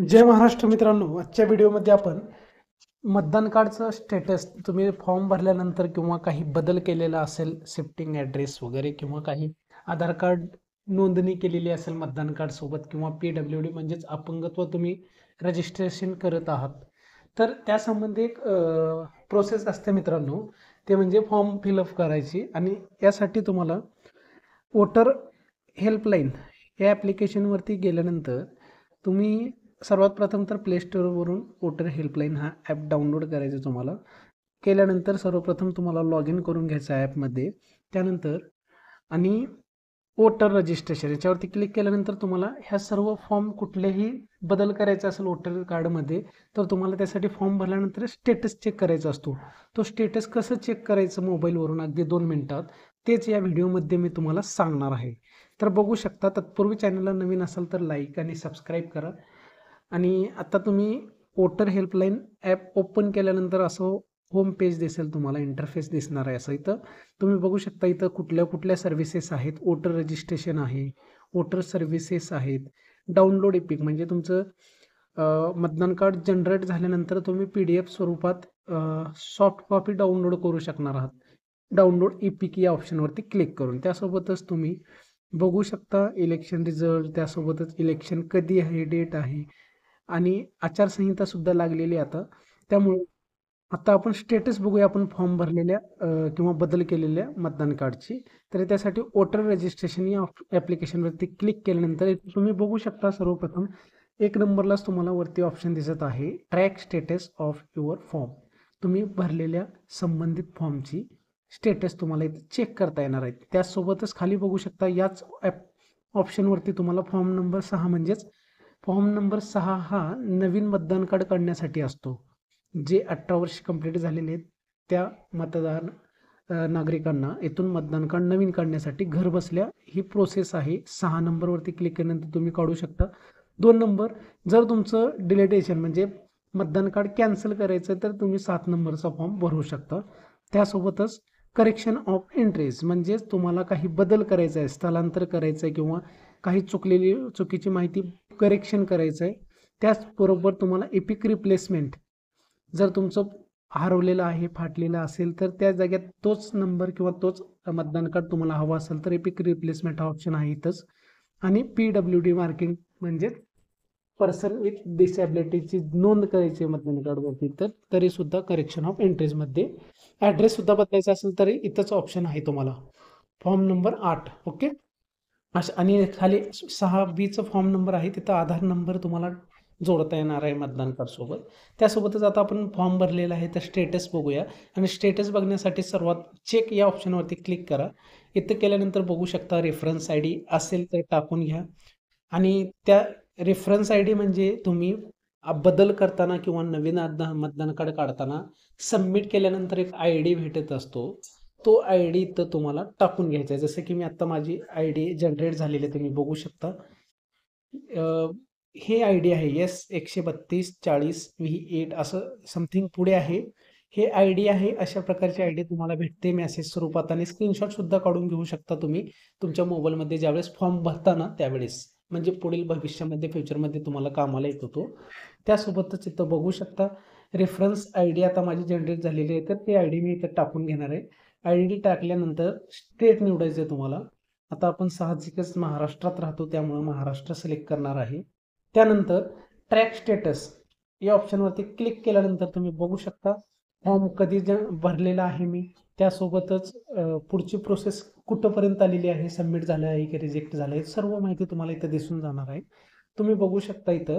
जय महाराष्ट्र मित्रांनो आजच्या व्हिडिओमध्ये आपण मतदान कार्डचं स्टेटस तुम्ही फॉर्म भरल्यानंतर किंवा काही बदल केलेला असेल शिफ्टिंग ॲड्रेस वगैरे किंवा काही आधार कार्ड नोंदणी केलेली असेल मतदान कार्डसोबत किंवा पी डब्ल्यू डी म्हणजेच अपंगत्व तुम्ही रजिस्ट्रेशन करत आहात तर त्यासंबंधी एक प्रोसेस असते मित्रांनो ते म्हणजे फॉर्म फिलअप करायची आणि यासाठी तुम्हाला वोटर हेल्पलाईन या ॲप्लिकेशनवरती गेल्यानंतर तुम्ही सर्वात प्रथम तर प्ले स्टोअरवरून वोटर हेल्पलाईन हा ॲप डाउनलोड करायचा तुम्हाला केल्यानंतर सर्वप्रथम तुम्हाला लॉग इन करून घ्यायचं आहे ॲपमध्ये त्यानंतर आणि वोटर रजिस्ट्रेशन याच्यावरती क्लिक केल्यानंतर तुम्हाला ह्या सर्व फॉर्म कुठलेही बदल करायचा असेल वोटर कार्डमध्ये तर तुम्हाला त्यासाठी फॉर्म भरल्यानंतर स्टेटस चेक करायचा असतो तो स्टेटस कसं चेक करायचं मोबाईलवरून अगदी दोन मिनटात तेच या व्हिडिओमध्ये मी तुम्हाला सांगणार आहे तर बघू शकता तत्पूर्वी चॅनलला नवीन असाल तर लाईक आणि सबस्क्राईब करा आणि आत्ता तुम्ही वोटर हेल्पलाईन ॲप ओपन केल्यानंतर असं होम पेज दिसेल तुम्हाला इंटरफेस दिसणार आहे असं इथं तुम्ही बघू शकता इथं कुठल्या कुठल्या सर्व्हिसेस आहेत वोटर रजिस्ट्रेशन आहे वोटर सर्व्हिसेस आहेत डाउनलोड इपिक म्हणजे तुमचं मतदान कार्ड जनरेट झाल्यानंतर तुम्ही पी डी एफ स्वरूपात सॉफ्ट कॉपी डाउनलोड करू शकणार आहात डाउनलोड इपिक या ऑप्शनवरती क्लिक करून त्यासोबतच तुम्ही बघू शकता इलेक्शन रिझल्ट त्यासोबतच इलेक्शन कधी आहे डेट आहे आणि आचारसंहिता सुद्धा लागलेली आता त्यामुळे आता आपण स्टेटस बघूया आपण फॉर्म भरलेल्या किंवा बदल केलेल्या मतदान कार्डची तर त्यासाठी वोटर रजिस्ट्रेशन या ऍप्लिकेशनवरती क्लिक केल्यानंतर तुम्ही बघू शकता सर्वप्रथम एक नंबरलाच तुम्हाला वरती ऑप्शन दिसत आहे track status of your form तुम्ही भरलेल्या संबंधित फॉर्मची स्टेटस तुम्हाला इथे चेक करता येणार आहे त्यासोबतच खाली बघू शकता याच ॲप ऑप्शनवरती तुम्हाला फॉर्म नंबर सहा म्हणजेच फॉर्म नंबर सहा हा नवीन मतदान कार्ड काढण्यासाठी असतो जे अठरा वर्ष कंप्लीट झालेले आहेत त्या मतदान नागरिकांना येथून मतदान कार्ड नवीन काढण्यासाठी घर बसल्या ही प्रोसेस आहे सहा नंबरवरती क्लिक केल्यानंतर तुम्ही काढू शकता दोन नंबर जर तुमचं डिलेटेशन म्हणजे मतदान कार्ड कॅन्सल करायचं तर तुम्ही सात नंबरचा फॉर्म भरू शकता त्यासोबतच करेक्शन ऑफ एंट्रीज म्हणजेच तुम्हाला काही बदल करायचा आहे स्थलांतर करायचं आहे किंवा काही चुकलेली चुकीची माहिती करेक्शन करायचं आहे त्याचबरोबर तुम्हाला एपिक रिप्लेसमेंट जर तुमचं हरवलेलं आहे फाटलेलं असेल तर त्या जाग्यात तोच नंबर किंवा तोच मतदान कार्ड तुम्हाला हवा असेल तर एपिक रिप्लेसमेंट हा ऑप्शन आहे इथंच आणि पी डब्ल्यू डी मार्किंग म्हणजे पर्सन विथ डिसॅबिलिटीची नोंद करायची मतदान कार्डवरती तर सुद्धा करेक्शन ऑफ एंट्रीजमध्ये सुद्धा बदलायचा असेल तरी इथंच ऑप्शन आहे तुम्हाला फॉर्म नंबर आठ ओके अशा आणि खाली सहा बीचा फॉर्म नंबर आहे तिथं आधार नंबर तुम्हाला जोडता येणार आहे मतदान कार्डसोबत त्यासोबतच आता आपण फॉर्म भरलेला आहे तर स्टेटस बघूया आणि स्टेटस बघण्यासाठी सर्वात चेक या ऑप्शनवरती क्लिक करा इथं केल्यानंतर बघू शकता रेफरन्स आय डी असेल तर टाकून घ्या आणि त्या रेफरन्स आय डी म्हणजे तुम्ही बदल करताना किंवा नवीन मतदान कार्ड काढताना सबमिट केल्यानंतर एक आय डी भेटत असतो तो आय डी इथं तुम्हाला टाकून घ्यायचा आहे जसं की मी आत्ता माझी आय डी जनरेट झालेली आहे तुम्ही बघू शकता हे आय डी आहे येस एकशे बत्तीस चाळीस व्ही एट असं समथिंग पुढे आहे हे आय डी आहे अशा प्रकारची आय डी तुम्हाला भेटते मेसेज स्वरूपात आणि स्क्रीनशॉट सुद्धा काढून घेऊ शकता तुम्ही तुमच्या मोबाईलमध्ये ज्यावेळेस फॉर्म भरताना त्यावेळेस म्हणजे पुढील भविष्यामध्ये फ्युचरमध्ये तुम्हाला कामाला येत होतो त्यासोबतच इथं बघू शकता रेफरन्स आय डी आता माझी जनरेट झालेली आहे तर ती आय डी मी इथं टाकून घेणार आहे आय डी टाकल्यानंतर स्टेट निवडायचं आहे तुम्हाला आता आपण साहजिकच महाराष्ट्रात राहतो त्यामुळे महाराष्ट्र सिलेक्ट करणार आहे त्यानंतर ट्रॅक स्टेटस या ऑप्शनवरती क्लिक केल्यानंतर तुम्ही बघू शकता फॉर्म कधी ज भरलेला आहे मी त्यासोबतच पुढची प्रोसेस कुठंपर्यंत आलेली आहे सबमिट झालं आहे की रिजेक्ट झालं आहे सर्व माहिती तुम्हाला इथं दिसून जाणार आहे तुम्ही बघू शकता इथं